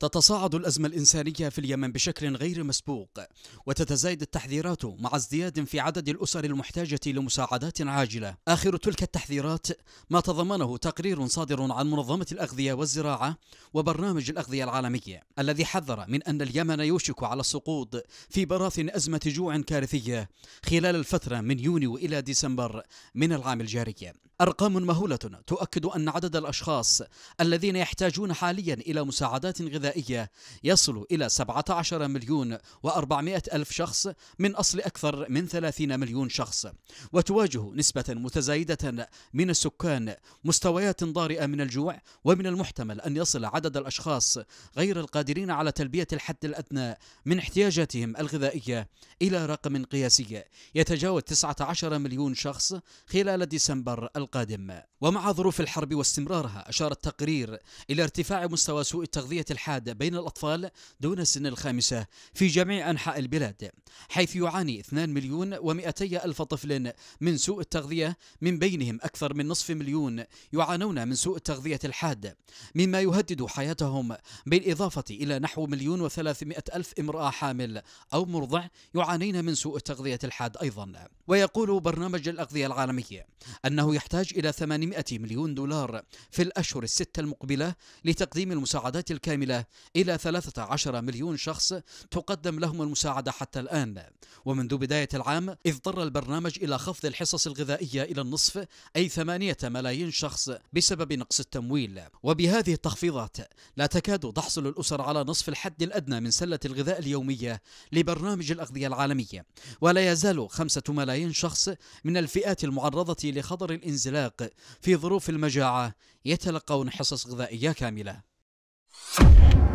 تتصاعد الأزمة الإنسانية في اليمن بشكل غير مسبوق وتتزايد التحذيرات مع ازدياد في عدد الأسر المحتاجة لمساعدات عاجلة آخر تلك التحذيرات ما تضمنه تقرير صادر عن منظمة الأغذية والزراعة وبرنامج الأغذية العالمية الذي حذر من أن اليمن يوشك على السقوط في براثن أزمة جوع كارثية خلال الفترة من يونيو إلى ديسمبر من العام الجاري أرقام مهولة تؤكد أن عدد الأشخاص الذين يحتاجون حاليا إلى مساعدات غذائية الغذائية يصل إلى 17 مليون و400 ألف شخص من أصل أكثر من 30 مليون شخص وتواجه نسبة متزايدة من السكان مستويات ضارئة من الجوع ومن المحتمل أن يصل عدد الأشخاص غير القادرين على تلبية الحد الأدنى من احتياجاتهم الغذائية إلى رقم قياسي يتجاوز 19 مليون شخص خلال ديسمبر القادم ومع ظروف الحرب واستمرارها أشار التقرير إلى ارتفاع مستوى سوء التغذية الحاد الإبعاد بين الأطفال دون سن الخامسة في جميع أنحاء البلاد حيث يعاني 2 مليون و200 ألف طفل من سوء التغذية من بينهم أكثر من نصف مليون يعانون من سوء التغذية الحاد مما يهدد حياتهم بالإضافة إلى نحو مليون وثلاثمائة ألف امرأة حامل أو مرضع يعانين من سوء التغذية الحاد أيضا ويقول برنامج الأغذية العالمي أنه يحتاج إلى 800 مليون دولار في الأشهر الستة المقبلة لتقديم المساعدات الكاملة إلى 13 مليون شخص تقدم لهم المساعدة حتى الآن ومنذ بداية العام اضطر البرنامج إلى خفض الحصص الغذائية إلى النصف أي 8 ملايين شخص بسبب نقص التمويل وبهذه التخفيضات لا تكاد تحصل الأسر على نصف الحد الأدنى من سلة الغذاء اليومية لبرنامج الأغذية العالمية ولا يزال خمسة ملايين شخص من الفئات المعرضة لخطر الانزلاق في ظروف المجاعة يتلقون حصص غذائية كاملة you